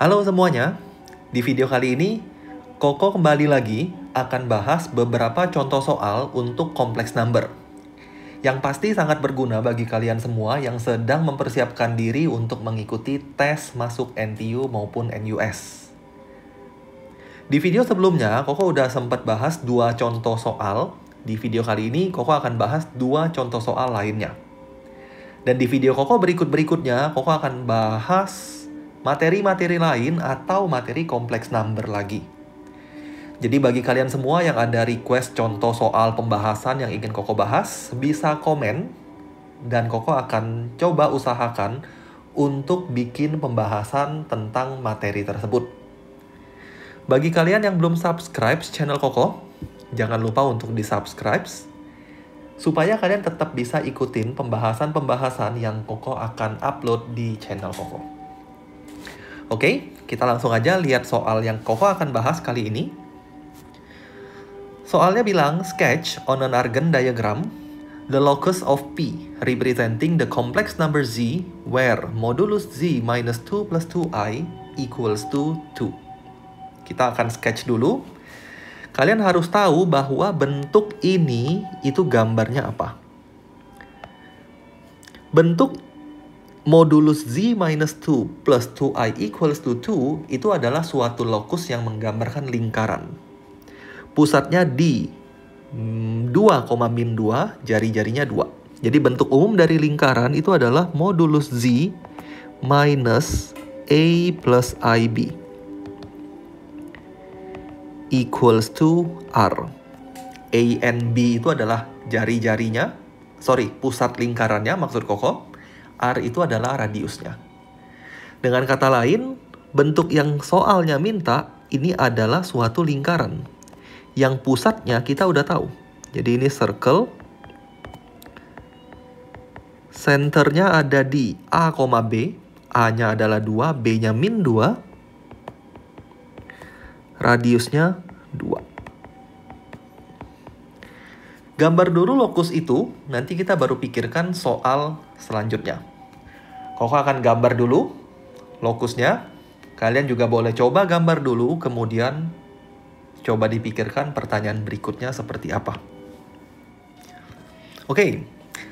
Halo semuanya, di video kali ini Koko kembali lagi akan bahas beberapa contoh soal untuk kompleks number. Yang pasti sangat berguna bagi kalian semua yang sedang mempersiapkan diri untuk mengikuti tes masuk NTU maupun NUS. Di video sebelumnya, Koko udah sempat bahas dua contoh soal. Di video kali ini, Koko akan bahas dua contoh soal lainnya. Dan di video Koko berikut-berikutnya, Koko akan bahas materi-materi lain atau materi kompleks number lagi. Jadi bagi kalian semua yang ada request contoh soal pembahasan yang ingin Koko bahas, bisa komen dan Koko akan coba usahakan untuk bikin pembahasan tentang materi tersebut. Bagi kalian yang belum subscribe channel Koko, jangan lupa untuk di-subscribe supaya kalian tetap bisa ikutin pembahasan-pembahasan yang Koko akan upload di channel Koko. Oke, kita langsung aja lihat soal yang Koko akan bahas kali ini. Soalnya bilang, sketch on an Argand diagram, the locus of P representing the complex number Z where modulus Z minus 2 plus 2i equals to 2. Kita akan sketch dulu. Kalian harus tahu bahwa bentuk ini itu gambarnya apa. Bentuk modulus z minus 2 plus 2i equals to 2 itu adalah suatu lokus yang menggambarkan lingkaran. Pusatnya di 2, mm, min 2, jari-jarinya 2. Jadi bentuk umum dari lingkaran itu adalah modulus z minus a plus ib equals to r. a and b itu adalah jari-jarinya, sorry, pusat lingkarannya maksud kokoh. R itu adalah radiusnya. Dengan kata lain, bentuk yang soalnya minta ini adalah suatu lingkaran. Yang pusatnya kita udah tahu. Jadi ini circle. Centernya ada di A, B. A-nya adalah 2, B-nya min 2. Radiusnya 2. Gambar dulu lokus itu, nanti kita baru pikirkan soal selanjutnya. Koko akan gambar dulu lokusnya. Kalian juga boleh coba gambar dulu, kemudian coba dipikirkan pertanyaan berikutnya seperti apa. Oke,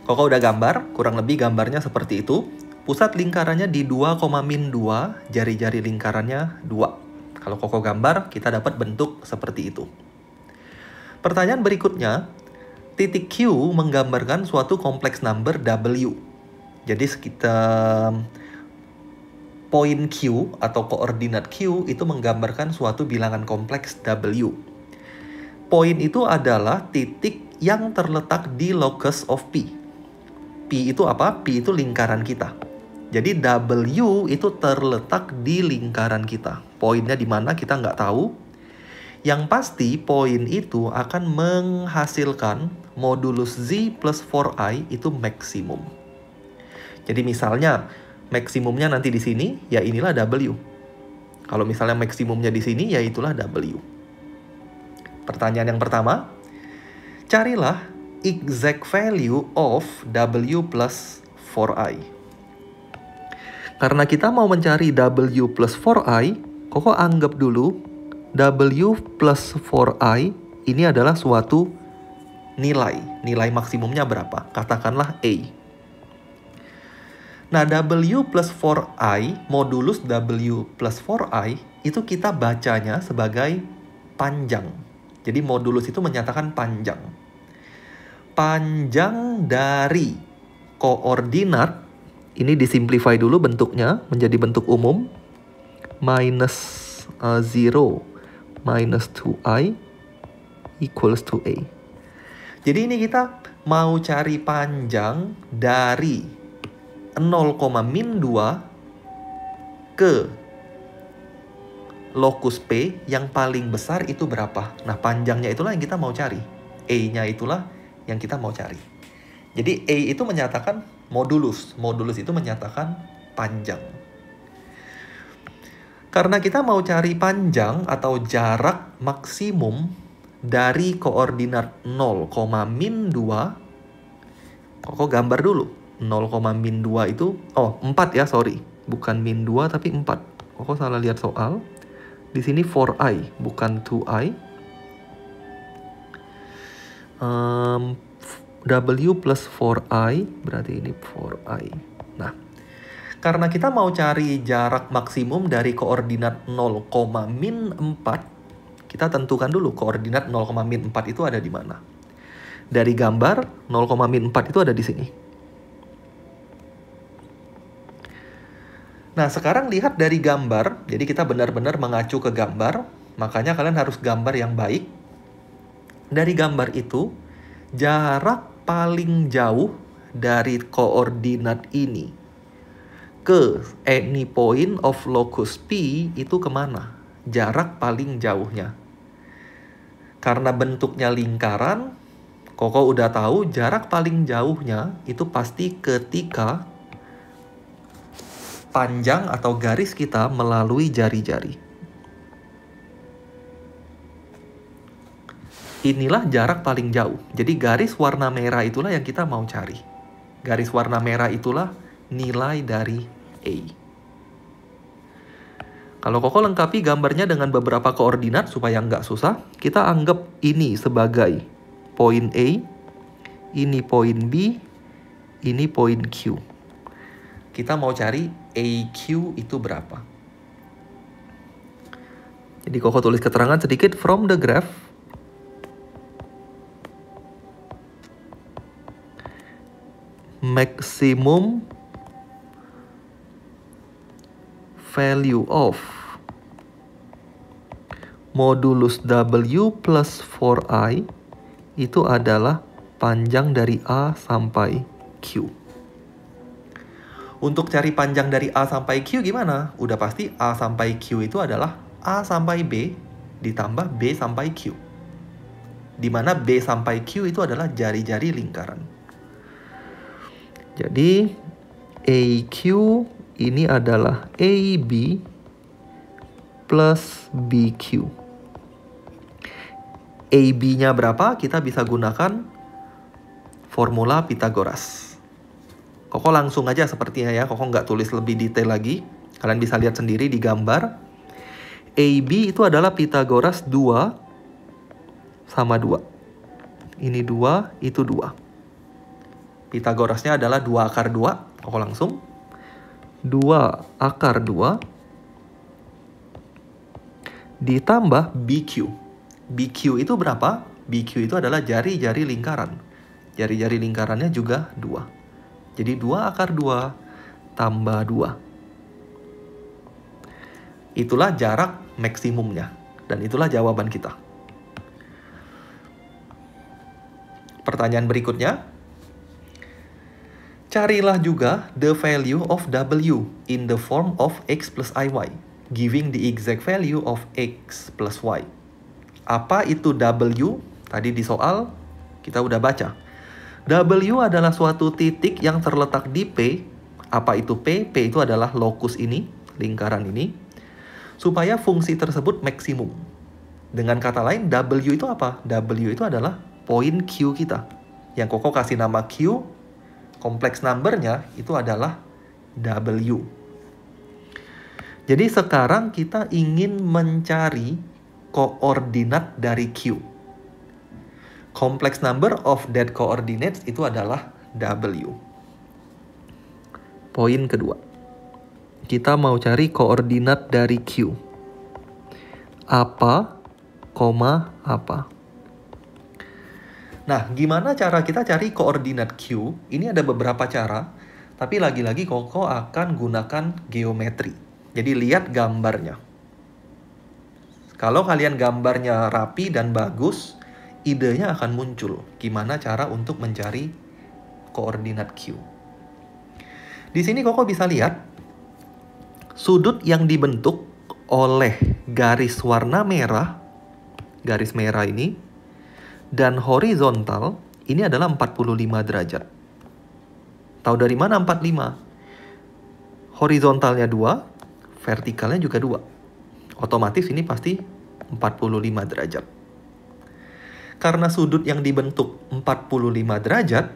Koko udah gambar, kurang lebih gambarnya seperti itu. Pusat lingkarannya di 2, min 2, jari-jari lingkarannya 2. Kalau Koko gambar, kita dapat bentuk seperti itu. Pertanyaan berikutnya, titik Q menggambarkan suatu kompleks number W jadi sekitar poin Q atau koordinat Q itu menggambarkan suatu bilangan kompleks W. Poin itu adalah titik yang terletak di locus of P. P itu apa? P itu lingkaran kita. Jadi W itu terletak di lingkaran kita. Poinnya di mana kita nggak tahu. Yang pasti poin itu akan menghasilkan modulus Z plus 4i itu maksimum. Jadi misalnya maksimumnya nanti di sini, ya inilah W. Kalau misalnya maksimumnya di sini, ya itulah W. Pertanyaan yang pertama, carilah exact value of W plus 4i. Karena kita mau mencari W plus 4i, Koko anggap dulu W plus 4i ini adalah suatu nilai. Nilai maksimumnya berapa? Katakanlah A. Nah, W plus 4i, modulus W plus 4i, itu kita bacanya sebagai panjang. Jadi modulus itu menyatakan panjang. Panjang dari koordinat, ini disimplify dulu bentuknya menjadi bentuk umum, minus uh, 0, minus 2i, equals to a. Jadi ini kita mau cari panjang dari 0, min 2 ke lokus P yang paling besar itu berapa? Nah, panjangnya itulah yang kita mau cari. E-nya itulah yang kita mau cari. Jadi E itu menyatakan modulus. Modulus itu menyatakan panjang. Karena kita mau cari panjang atau jarak maksimum dari koordinat 0, min 2. Kok gambar dulu. 0, min 2 itu oh 4 ya sorry bukan min 2 tapi 4 Kok salah lihat soal di sini 4i bukan 2i um, W plus 4i berarti ini 4i nah karena kita mau cari jarak maksimum dari koordinat 0, min 4 kita tentukan dulu koordinat 0, min 4 itu ada di mana dari gambar 0, min 4 itu ada di sini Nah, sekarang lihat dari gambar. Jadi kita benar-benar mengacu ke gambar. Makanya kalian harus gambar yang baik. Dari gambar itu, jarak paling jauh dari koordinat ini ke any point of locus P itu kemana? Jarak paling jauhnya. Karena bentuknya lingkaran, Koko udah tahu jarak paling jauhnya itu pasti ketika panjang atau garis kita melalui jari-jari. Inilah jarak paling jauh. Jadi garis warna merah itulah yang kita mau cari. Garis warna merah itulah nilai dari A. Kalau Koko lengkapi gambarnya dengan beberapa koordinat supaya nggak susah, kita anggap ini sebagai poin A, ini poin B, ini poin Q. Kita mau cari AQ itu berapa. Jadi Koko tulis keterangan sedikit from the graph. Maximum value of modulus W plus 4i itu adalah panjang dari A sampai Q. Untuk cari panjang dari A sampai Q gimana? Udah pasti A sampai Q itu adalah A sampai B ditambah B sampai Q. Dimana B sampai Q itu adalah jari-jari lingkaran. Jadi AQ ini adalah AB plus BQ. AB-nya berapa? Kita bisa gunakan formula Pitagoras. Koko langsung aja sepertinya ya, Koko nggak tulis lebih detail lagi. Kalian bisa lihat sendiri di gambar. AB itu adalah Pitagoras 2 sama 2. Ini 2, itu 2. Pitagorasnya adalah 2 akar 2. Koko langsung. 2 akar 2 ditambah BQ. BQ itu berapa? BQ itu adalah jari-jari lingkaran. Jari-jari lingkarannya juga 2. Jadi 2 akar 2 tambah 2. Itulah jarak maksimumnya. Dan itulah jawaban kita. Pertanyaan berikutnya. Carilah juga the value of W in the form of X plus IY, giving the exact value of X plus Y. Apa itu W? Tadi di soal kita udah baca. W adalah suatu titik yang terletak di P. Apa itu P? P itu adalah lokus ini, lingkaran ini. Supaya fungsi tersebut maksimum. Dengan kata lain, W itu apa? W itu adalah poin Q kita. Yang Koko kasih nama Q, kompleks numbernya itu adalah W. Jadi sekarang kita ingin mencari koordinat dari Q complex number of that coordinates itu adalah W. Poin kedua. Kita mau cari koordinat dari Q. Apa, koma, apa. Nah, gimana cara kita cari koordinat Q? Ini ada beberapa cara, tapi lagi-lagi Koko akan gunakan geometri. Jadi lihat gambarnya. Kalau kalian gambarnya rapi dan bagus, idenya akan muncul gimana cara untuk mencari koordinat Q. Di sini Koko bisa lihat sudut yang dibentuk oleh garis warna merah, garis merah ini, dan horizontal ini adalah 45 derajat. Tahu dari mana 45? Horizontalnya 2, vertikalnya juga 2. Otomatis ini pasti 45 derajat. Karena sudut yang dibentuk 45 derajat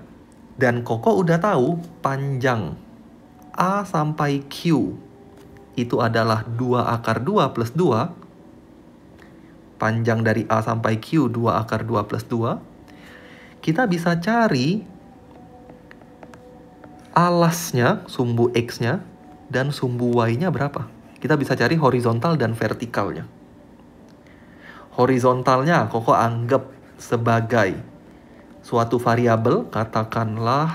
dan Koko udah tahu panjang A sampai Q itu adalah 2 akar 2 plus 2 panjang dari A sampai Q 2 akar 2 plus 2 kita bisa cari alasnya, sumbu X-nya dan sumbu Y-nya berapa kita bisa cari horizontal dan vertikalnya horizontalnya Koko anggap sebagai suatu variabel, katakanlah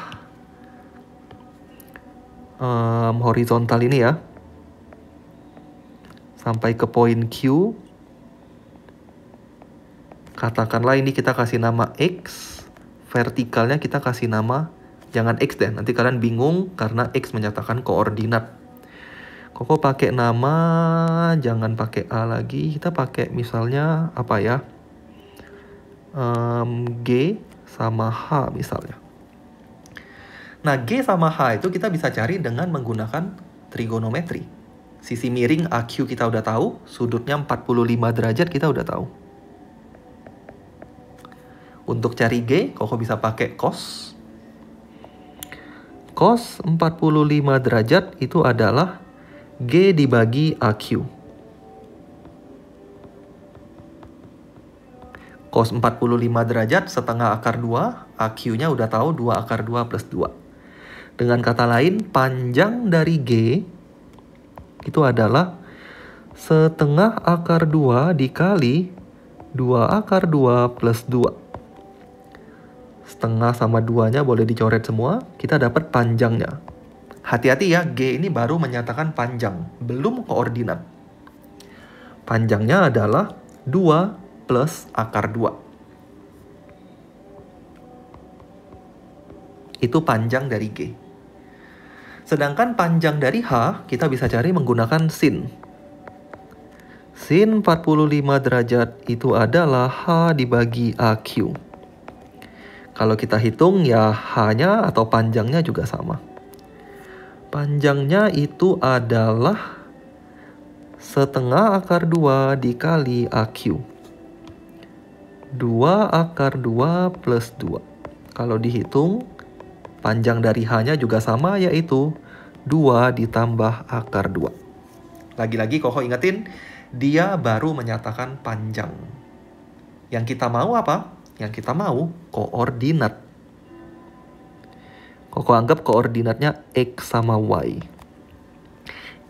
um, horizontal ini ya, sampai ke poin Q. Katakanlah ini kita kasih nama X, vertikalnya kita kasih nama jangan X deh, nanti kalian bingung karena X menyatakan koordinat. Koko pakai nama, jangan pakai A lagi, kita pakai misalnya apa ya? um, G sama H misalnya. Nah, G sama H itu kita bisa cari dengan menggunakan trigonometri. Sisi miring AQ kita udah tahu, sudutnya 45 derajat kita udah tahu. Untuk cari G, kok bisa pakai cos. Cos 45 derajat itu adalah G dibagi AQ. Cos 45 derajat setengah akar 2, AQ-nya udah tahu 2 akar 2 plus 2. Dengan kata lain, panjang dari G itu adalah setengah akar 2 dikali 2 akar 2 plus 2. Setengah sama 2-nya boleh dicoret semua, kita dapat panjangnya. Hati-hati ya, G ini baru menyatakan panjang, belum koordinat. Panjangnya adalah 2 plus akar 2. Itu panjang dari G. Sedangkan panjang dari H kita bisa cari menggunakan sin. Sin 45 derajat itu adalah H dibagi AQ. Kalau kita hitung ya H-nya atau panjangnya juga sama. Panjangnya itu adalah setengah akar 2 dikali AQ. 2 akar 2 plus 2. Kalau dihitung, panjang dari H-nya juga sama yaitu 2 ditambah akar 2. Lagi-lagi Koho ingetin, dia baru menyatakan panjang. Yang kita mau apa? Yang kita mau koordinat. Koko anggap koordinatnya X sama Y.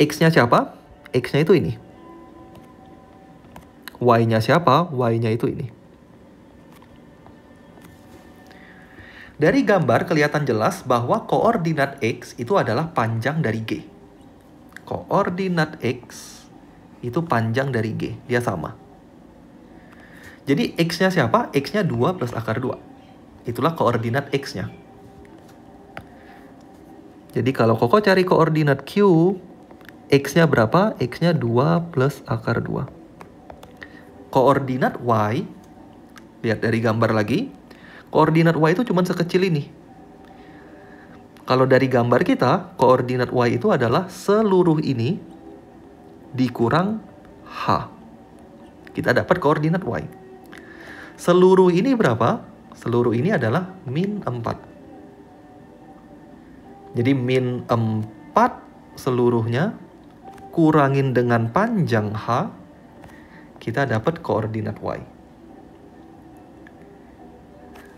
X-nya siapa? X-nya itu ini. Y-nya siapa? Y-nya itu ini. Dari gambar kelihatan jelas bahwa koordinat X itu adalah panjang dari G. Koordinat X itu panjang dari G, dia sama. Jadi X-nya siapa? X-nya 2 plus akar 2. Itulah koordinat X-nya. Jadi kalau Koko cari koordinat Q, X-nya berapa? X-nya 2 plus akar 2. Koordinat Y, lihat dari gambar lagi, koordinat y itu cuma sekecil ini. Kalau dari gambar kita, koordinat y itu adalah seluruh ini dikurang h. Kita dapat koordinat y. Seluruh ini berapa? Seluruh ini adalah min 4. Jadi min 4 seluruhnya kurangin dengan panjang h, kita dapat koordinat y.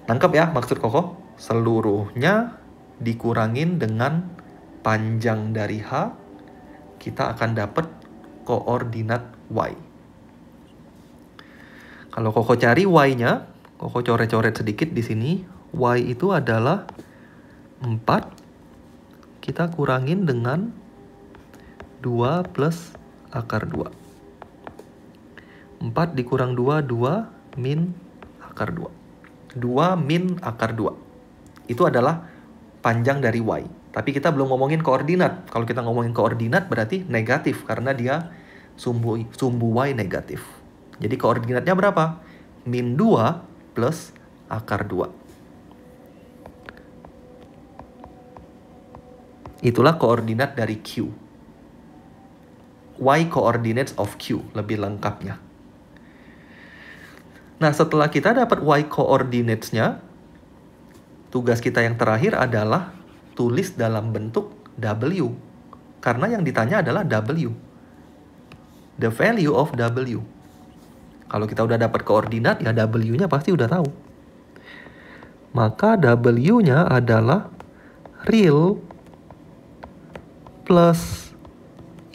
Nangkep ya maksud Koko? Seluruhnya dikurangin dengan panjang dari H, kita akan dapat koordinat Y. Kalau Koko cari Y-nya, Koko coret-coret sedikit di sini. Y itu adalah 4. Kita kurangin dengan 2 plus akar 2. 4 dikurang 2, 2 min akar 2. 2 min akar 2. Itu adalah panjang dari Y. Tapi kita belum ngomongin koordinat. Kalau kita ngomongin koordinat berarti negatif karena dia sumbu, sumbu Y negatif. Jadi koordinatnya berapa? Min 2 plus akar 2. Itulah koordinat dari Q. Y coordinates of Q lebih lengkapnya. Nah, setelah kita dapat y coordinates-nya, tugas kita yang terakhir adalah tulis dalam bentuk W. Karena yang ditanya adalah W. The value of W. Kalau kita udah dapat koordinat, ya W-nya pasti udah tahu. Maka W-nya adalah real plus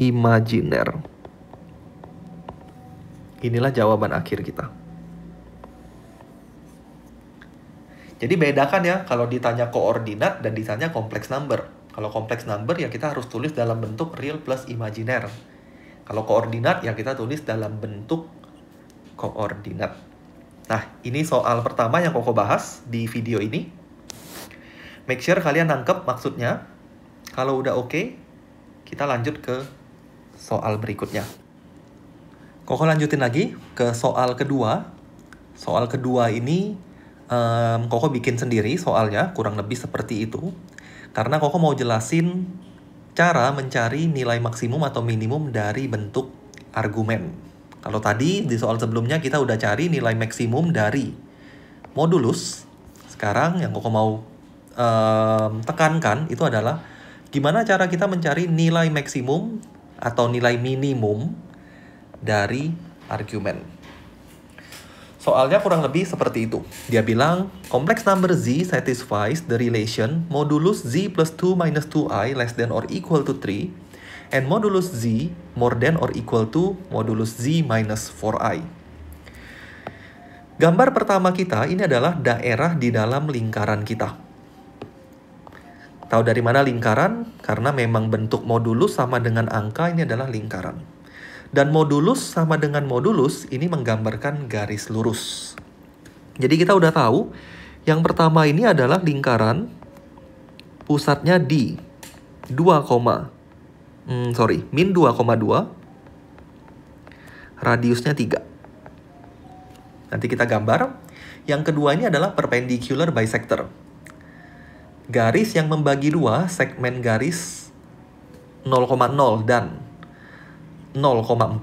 imajiner. Inilah jawaban akhir kita. Jadi bedakan ya kalau ditanya koordinat dan ditanya kompleks number. Kalau kompleks number ya kita harus tulis dalam bentuk real plus imajiner. Kalau koordinat ya kita tulis dalam bentuk koordinat. Nah, ini soal pertama yang Koko bahas di video ini. Make sure kalian nangkep maksudnya. Kalau udah oke, okay, kita lanjut ke soal berikutnya. Koko lanjutin lagi ke soal kedua. Soal kedua ini um, Koko bikin sendiri soalnya kurang lebih seperti itu. Karena Koko mau jelasin cara mencari nilai maksimum atau minimum dari bentuk argumen. Kalau tadi di soal sebelumnya kita udah cari nilai maksimum dari modulus. Sekarang yang Koko mau um, tekankan itu adalah gimana cara kita mencari nilai maksimum atau nilai minimum dari argumen. Soalnya kurang lebih seperti itu. Dia bilang, kompleks number z satisfies the relation modulus z plus 2 minus 2i less than or equal to 3 and modulus z more than or equal to modulus z minus 4i. Gambar pertama kita ini adalah daerah di dalam lingkaran kita. Tahu dari mana lingkaran? Karena memang bentuk modulus sama dengan angka ini adalah lingkaran. Dan modulus sama dengan modulus ini menggambarkan garis lurus. Jadi kita udah tahu, yang pertama ini adalah lingkaran pusatnya di 2, hmm, sorry, min 2,2, radiusnya 3. Nanti kita gambar. Yang kedua ini adalah perpendicular bisector. Garis yang membagi dua segmen garis 0,0 dan 0,4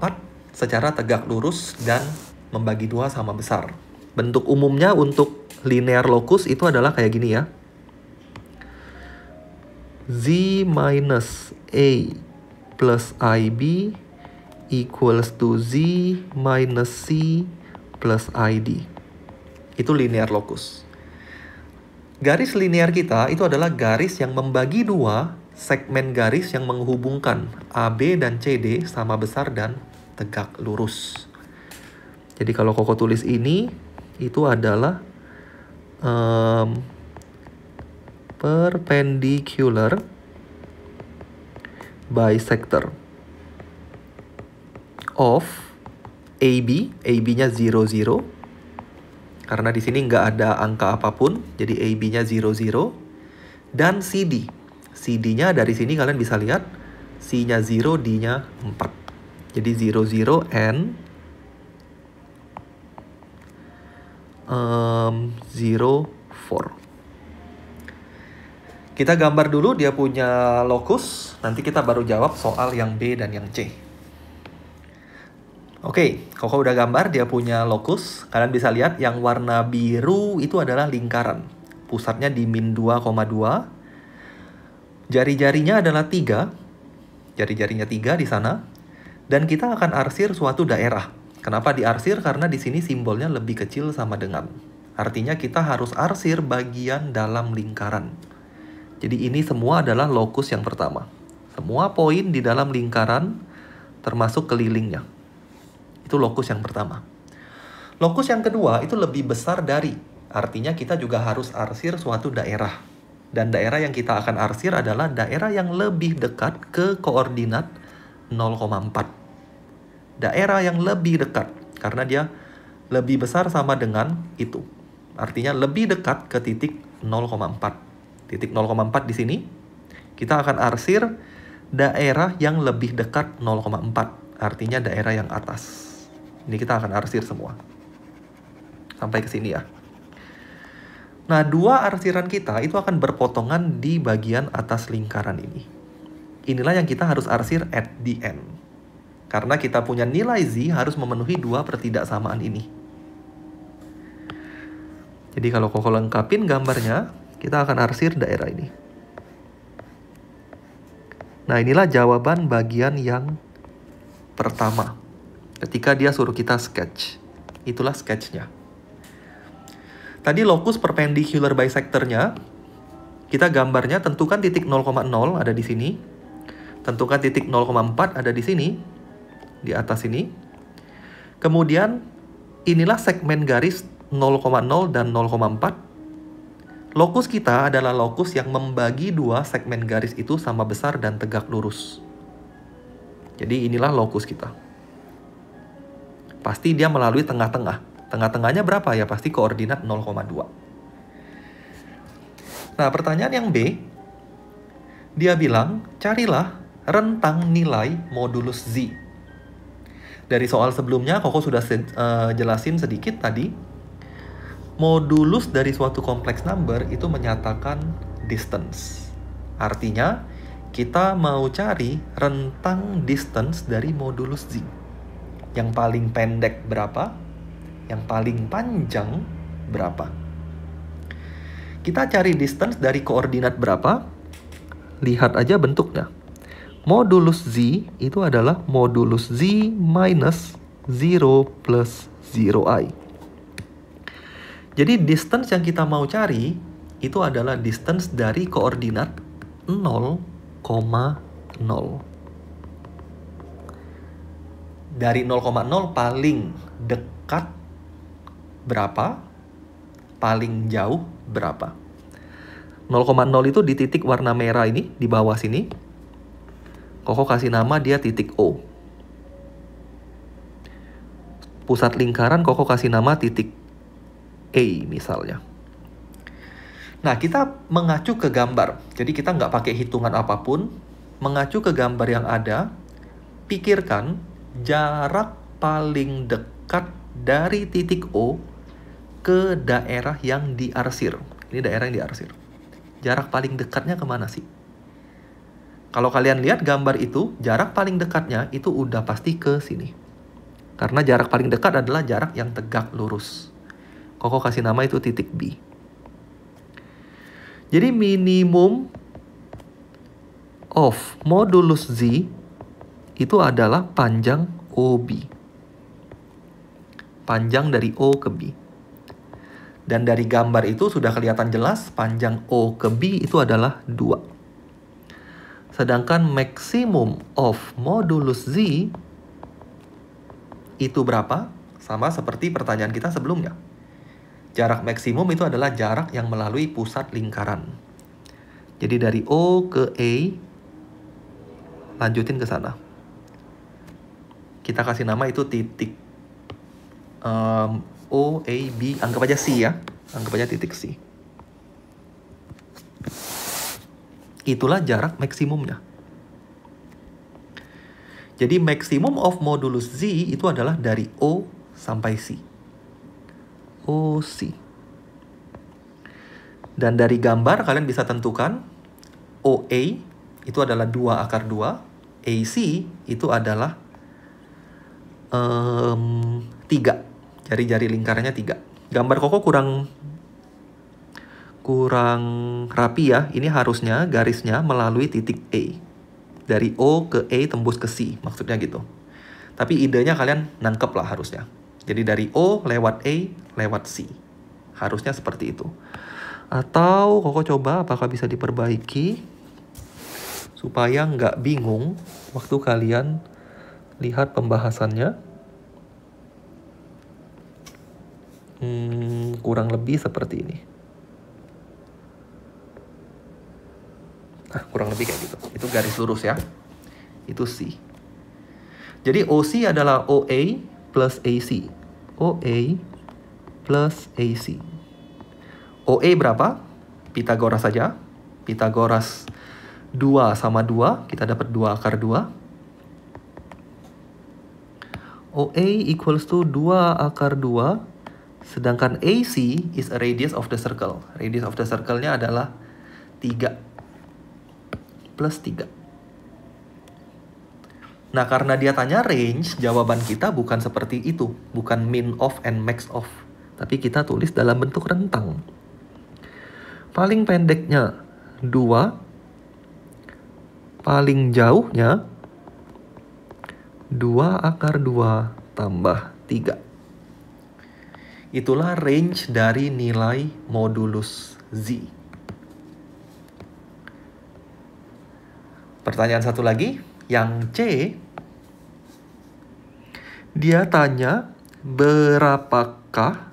secara tegak lurus dan membagi dua sama besar. Bentuk umumnya untuk linear locus itu adalah kayak gini ya. Z minus A plus IB equals to Z minus C plus ID. Itu linear locus. Garis linear kita itu adalah garis yang membagi dua segmen garis yang menghubungkan AB dan CD sama besar dan tegak lurus. Jadi kalau Koko tulis ini itu adalah um, perpendicular bisector of AB, AB-nya 00 karena di sini nggak ada angka apapun, jadi AB-nya 00 dan CD CD-nya dari sini kalian bisa lihat C-nya 0, D-nya 4. Jadi 0, 0, N, um, 0, 4. Kita gambar dulu dia punya lokus. nanti kita baru jawab soal yang B dan yang C. Oke, okay, Koko udah gambar dia punya lokus. Kalian bisa lihat yang warna biru itu adalah lingkaran. Pusatnya di min 2,2 Jari-jarinya adalah tiga, jari-jarinya tiga di sana, dan kita akan arsir suatu daerah. Kenapa diarsir? Karena di sini simbolnya lebih kecil sama dengan. Artinya kita harus arsir bagian dalam lingkaran. Jadi ini semua adalah lokus yang pertama. Semua poin di dalam lingkaran termasuk kelilingnya. Itu lokus yang pertama. Lokus yang kedua itu lebih besar dari. Artinya kita juga harus arsir suatu daerah. Dan daerah yang kita akan arsir adalah daerah yang lebih dekat ke koordinat 0,4. Daerah yang lebih dekat karena dia lebih besar sama dengan itu. Artinya lebih dekat ke titik 0,4. Titik 0,4 di sini kita akan arsir daerah yang lebih dekat 0,4. Artinya daerah yang atas. Ini kita akan arsir semua. Sampai ke sini ya. Nah, dua arsiran kita itu akan berpotongan di bagian atas lingkaran ini. Inilah yang kita harus arsir at the end. Karena kita punya nilai z harus memenuhi dua pertidaksamaan ini. Jadi kalau kau lengkapin gambarnya, kita akan arsir daerah ini. Nah, inilah jawaban bagian yang pertama. Ketika dia suruh kita sketch. Itulah sketchnya. nya Tadi locus perpendicular bisektornya kita gambarnya tentukan titik 0,0 ada di sini. Tentukan titik 0,4 ada di sini, di atas ini Kemudian inilah segmen garis 0,0 dan 0,4. Lokus kita adalah lokus yang membagi dua segmen garis itu sama besar dan tegak lurus. Jadi inilah lokus kita. Pasti dia melalui tengah-tengah. Tengah-tengahnya berapa? Ya pasti koordinat 0,2. Nah, pertanyaan yang B, dia bilang, carilah rentang nilai modulus Z. Dari soal sebelumnya, Koko sudah se uh, eh, jelasin sedikit tadi, modulus dari suatu kompleks number itu menyatakan distance. Artinya, kita mau cari rentang distance dari modulus Z. Yang paling pendek berapa? yang paling panjang berapa? Kita cari distance dari koordinat berapa? Lihat aja bentuknya. Modulus z itu adalah modulus z minus 0 plus 0i. Jadi distance yang kita mau cari itu adalah distance dari koordinat 0,0. Dari 0,0 paling dekat berapa, paling jauh berapa. 0,0 itu di titik warna merah ini, di bawah sini. Koko kasih nama dia titik O. Pusat lingkaran Koko kasih nama titik A e, misalnya. Nah, kita mengacu ke gambar. Jadi kita nggak pakai hitungan apapun. Mengacu ke gambar yang ada, pikirkan jarak paling dekat dari titik O ke daerah yang diarsir. Ini daerah yang diarsir. Jarak paling dekatnya kemana sih? Kalau kalian lihat gambar itu, jarak paling dekatnya itu udah pasti ke sini. Karena jarak paling dekat adalah jarak yang tegak lurus. Koko kasih nama itu titik B. Jadi minimum of modulus Z itu adalah panjang OB. Panjang dari O ke B. Dan dari gambar itu sudah kelihatan jelas panjang O ke B itu adalah 2. Sedangkan maksimum of modulus Z itu berapa? Sama seperti pertanyaan kita sebelumnya. Jarak maksimum itu adalah jarak yang melalui pusat lingkaran. Jadi dari O ke A, lanjutin ke sana. Kita kasih nama itu titik. Um, O, A, B, anggap aja C ya. Anggap aja titik C. Itulah jarak maksimumnya. Jadi maksimum of modulus Z itu adalah dari O sampai C. O, C. Dan dari gambar kalian bisa tentukan OA itu adalah 2 akar 2, AC itu adalah um, 3 jari-jari lingkarannya tiga. Gambar koko kurang kurang rapi ya. Ini harusnya garisnya melalui titik A e. Dari O ke A e tembus ke C, maksudnya gitu. Tapi idenya kalian nangkep lah harusnya. Jadi dari O lewat A e, lewat C. Harusnya seperti itu. Atau koko coba apakah bisa diperbaiki supaya nggak bingung waktu kalian lihat pembahasannya. Hmm, kurang lebih seperti ini. Nah, kurang lebih kayak gitu. Itu garis lurus ya. Itu C. Jadi OC adalah OA plus AC. OA plus AC. OA berapa? Pitagoras saja. Pitagoras 2 sama 2, kita dapat 2 akar 2. OA equals to 2 akar 2 Sedangkan AC is a radius of the circle. Radius of the circle-nya adalah 3 plus 3. Nah, karena dia tanya range, jawaban kita bukan seperti itu. Bukan min of and max of. Tapi kita tulis dalam bentuk rentang. Paling pendeknya 2. Paling jauhnya 2 akar 2 tambah 3. Itulah range dari nilai modulus Z. Pertanyaan satu lagi, yang C, dia tanya berapakah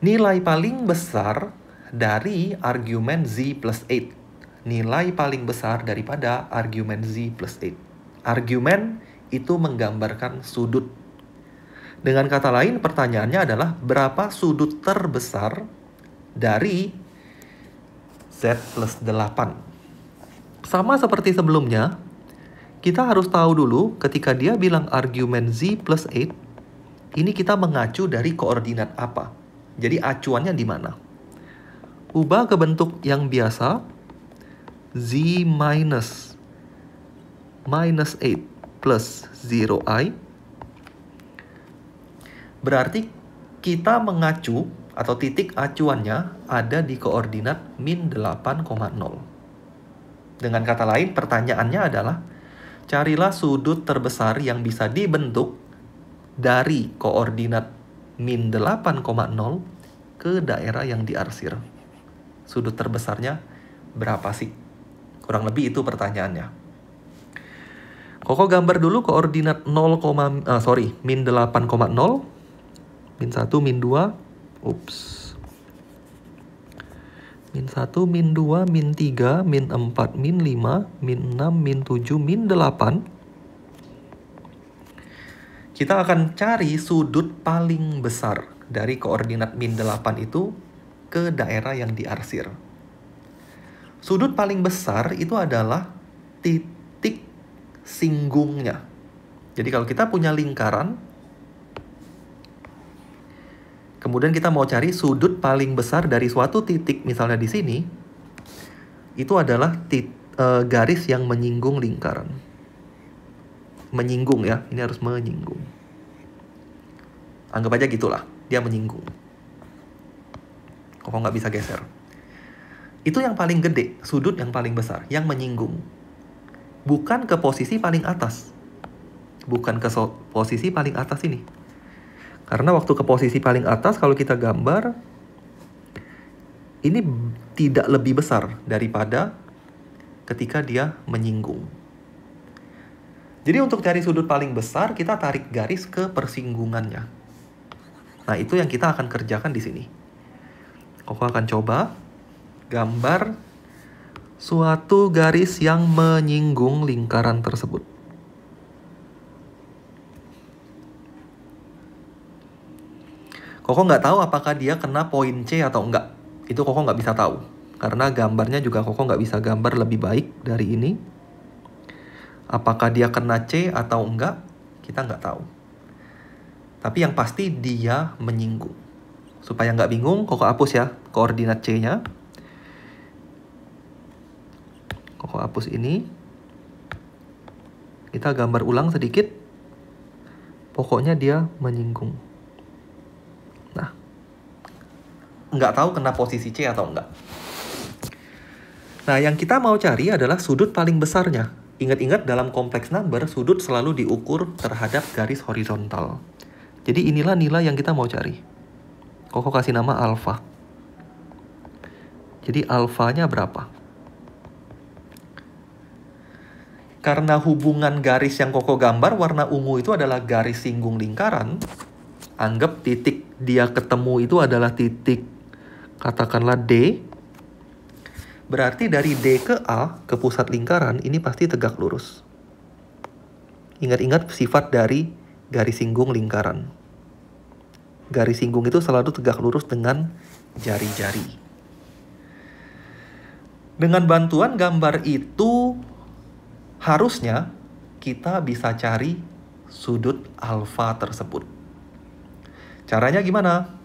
nilai paling besar dari argumen Z plus 8. Nilai paling besar daripada argumen Z plus 8. Argumen itu menggambarkan sudut dengan kata lain, pertanyaannya adalah berapa sudut terbesar dari Z plus 8? Sama seperti sebelumnya, kita harus tahu dulu ketika dia bilang argumen Z plus 8, ini kita mengacu dari koordinat apa. Jadi acuannya di mana? Ubah ke bentuk yang biasa, Z minus minus 8 plus 0i Berarti kita mengacu atau titik acuannya ada di koordinat min 8,0. Dengan kata lain, pertanyaannya adalah carilah sudut terbesar yang bisa dibentuk dari koordinat min 8,0 ke daerah yang diarsir. Sudut terbesarnya berapa sih? Kurang lebih itu pertanyaannya. Koko gambar dulu koordinat 0, uh, eh, sorry, min nol Min 1, min 2, ups. Min 1, min 2, min 3, min 4, min 5, min 6, min 7, min 8. Kita akan cari sudut paling besar dari koordinat min 8 itu ke daerah yang diarsir. Sudut paling besar itu adalah titik singgungnya. Jadi kalau kita punya lingkaran, kemudian kita mau cari sudut paling besar dari suatu titik, misalnya di sini, itu adalah tit, e, garis yang menyinggung lingkaran. Menyinggung ya, ini harus menyinggung. Anggap aja gitulah, dia menyinggung. Kok nggak bisa geser? Itu yang paling gede, sudut yang paling besar, yang menyinggung. Bukan ke posisi paling atas. Bukan ke so posisi paling atas ini karena waktu ke posisi paling atas kalau kita gambar ini tidak lebih besar daripada ketika dia menyinggung. Jadi untuk cari sudut paling besar kita tarik garis ke persinggungannya. Nah, itu yang kita akan kerjakan di sini. Koko akan coba gambar suatu garis yang menyinggung lingkaran tersebut. Koko nggak tahu apakah dia kena poin C atau enggak. Itu Koko nggak bisa tahu. Karena gambarnya juga Koko nggak bisa gambar lebih baik dari ini. Apakah dia kena C atau enggak, kita nggak tahu. Tapi yang pasti dia menyinggung. Supaya nggak bingung, Koko hapus ya koordinat C-nya. Koko hapus ini. Kita gambar ulang sedikit. Pokoknya dia menyinggung. nggak tahu kena posisi C atau enggak. Nah, yang kita mau cari adalah sudut paling besarnya. Ingat-ingat dalam kompleks number, sudut selalu diukur terhadap garis horizontal. Jadi inilah nilai yang kita mau cari. Koko kasih nama alfa. Jadi alfanya berapa? Karena hubungan garis yang Koko gambar warna ungu itu adalah garis singgung lingkaran, anggap titik dia ketemu itu adalah titik katakanlah D. Berarti dari D ke A, ke pusat lingkaran, ini pasti tegak lurus. Ingat-ingat sifat dari garis singgung lingkaran. Garis singgung itu selalu tegak lurus dengan jari-jari. Dengan bantuan gambar itu, harusnya kita bisa cari sudut alfa tersebut. Caranya gimana?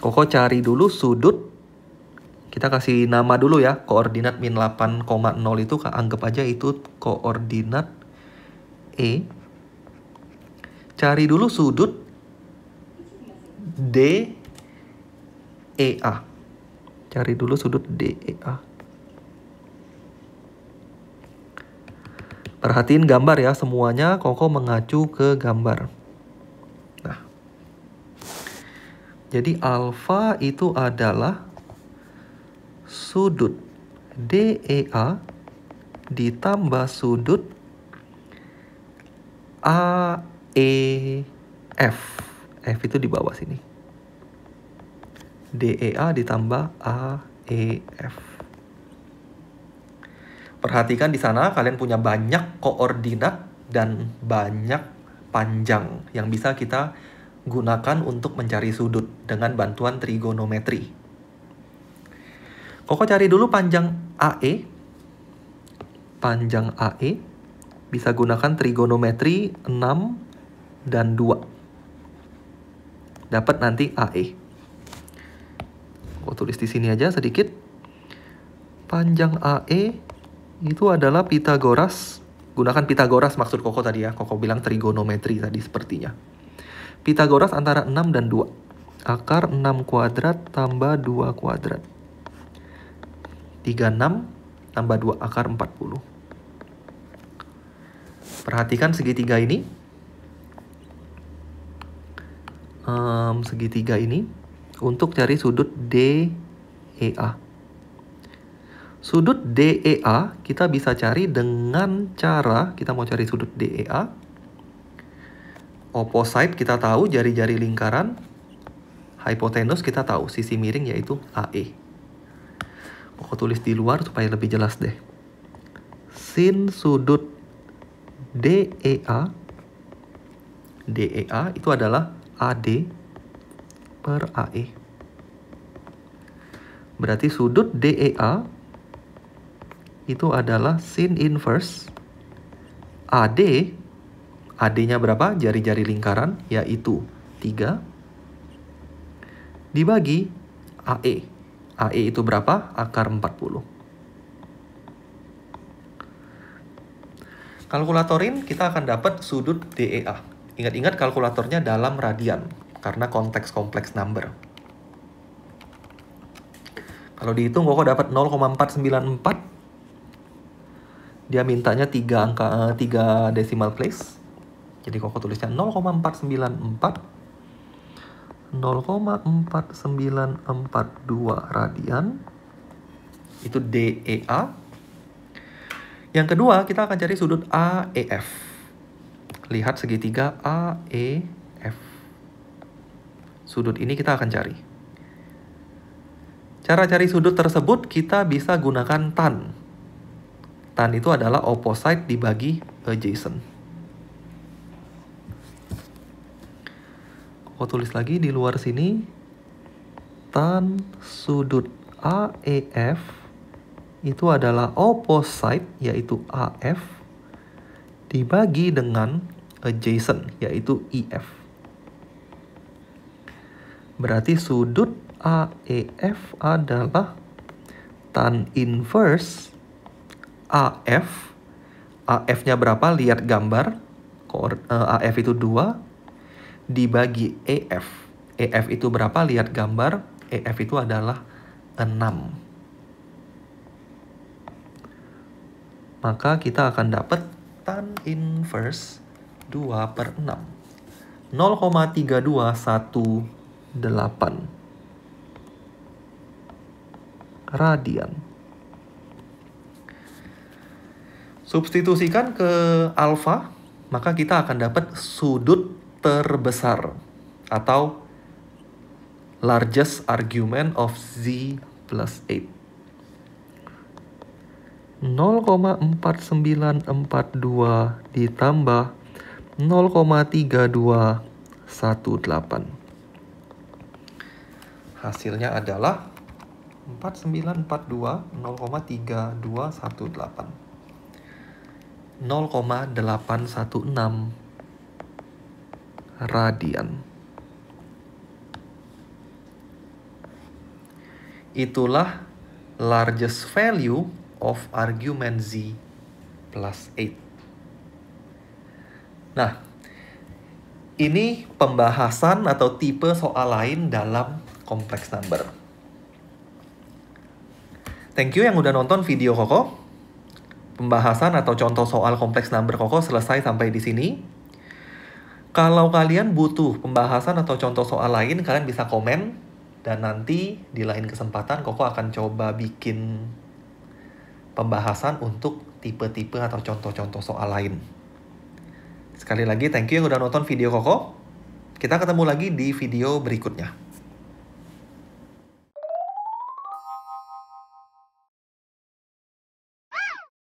Koko cari dulu sudut kita kasih nama dulu ya koordinat min 8,0 itu anggap aja itu koordinat E cari dulu sudut D E A cari dulu sudut D E A perhatiin gambar ya semuanya Koko mengacu ke gambar Jadi alfa itu adalah sudut DEA ditambah sudut AEF. F itu di bawah sini. DEA ditambah AEF. Perhatikan di sana kalian punya banyak koordinat dan banyak panjang yang bisa kita gunakan untuk mencari sudut dengan bantuan trigonometri. Koko cari dulu panjang AE. Panjang AE bisa gunakan trigonometri 6 dan 2. Dapat nanti AE. Koko tulis di sini aja sedikit. Panjang AE itu adalah Pitagoras. Gunakan Pitagoras maksud Koko tadi ya. Koko bilang trigonometri tadi sepertinya. Pitagoras antara 6 dan 2. Akar 6 kuadrat tambah 2 kuadrat. 36 tambah 2 akar 40. Perhatikan segitiga ini. Um, segitiga ini untuk cari sudut DEA. Sudut DEA kita bisa cari dengan cara kita mau cari sudut DEA Opposite kita tahu jari-jari lingkaran. Hipotenus kita tahu sisi miring yaitu AE. Aku tulis di luar supaya lebih jelas deh. Sin sudut DEA DEA itu adalah AD per AE. Berarti sudut DEA itu adalah sin inverse AD AD-nya berapa? Jari-jari lingkaran, yaitu 3. Dibagi AE. AE itu berapa? Akar 40. Kalkulatorin kita akan dapat sudut DEA. Ingat-ingat kalkulatornya dalam radian, karena konteks kompleks number. Kalau dihitung kok dapat 0,494. Dia mintanya 3 angka 3 eh, decimal place. Jadi koko tulisnya 0,494 0,4942 radian itu DEA. Yang kedua, kita akan cari sudut AEF. Lihat segitiga AEF. Sudut ini kita akan cari. Cara cari sudut tersebut kita bisa gunakan tan. Tan itu adalah opposite dibagi adjacent. aku tulis lagi di luar sini tan sudut AEF itu adalah opposite yaitu AF dibagi dengan adjacent yaitu IF. E Berarti sudut AEF adalah tan inverse AF. AF-nya berapa? Lihat gambar. Eh, AF itu 2, dibagi EF. EF itu berapa? Lihat gambar. EF itu adalah 6. Maka kita akan dapat tan inverse 2 per 6. 0,3218 radian. Substitusikan ke alfa, maka kita akan dapat sudut terbesar atau largest argument of z plus 8. 0,4942 ditambah 0,3218 hasilnya adalah 4942 0,3218 0,816 radian. Itulah largest value of argument z plus 8. Nah, ini pembahasan atau tipe soal lain dalam kompleks number. Thank you yang udah nonton video Koko. Pembahasan atau contoh soal kompleks number Koko selesai sampai di sini. Kalau kalian butuh pembahasan atau contoh soal lain, kalian bisa komen dan nanti di lain kesempatan Koko akan coba bikin pembahasan untuk tipe-tipe atau contoh-contoh soal lain. Sekali lagi, thank you yang udah nonton video Koko. Kita ketemu lagi di video berikutnya.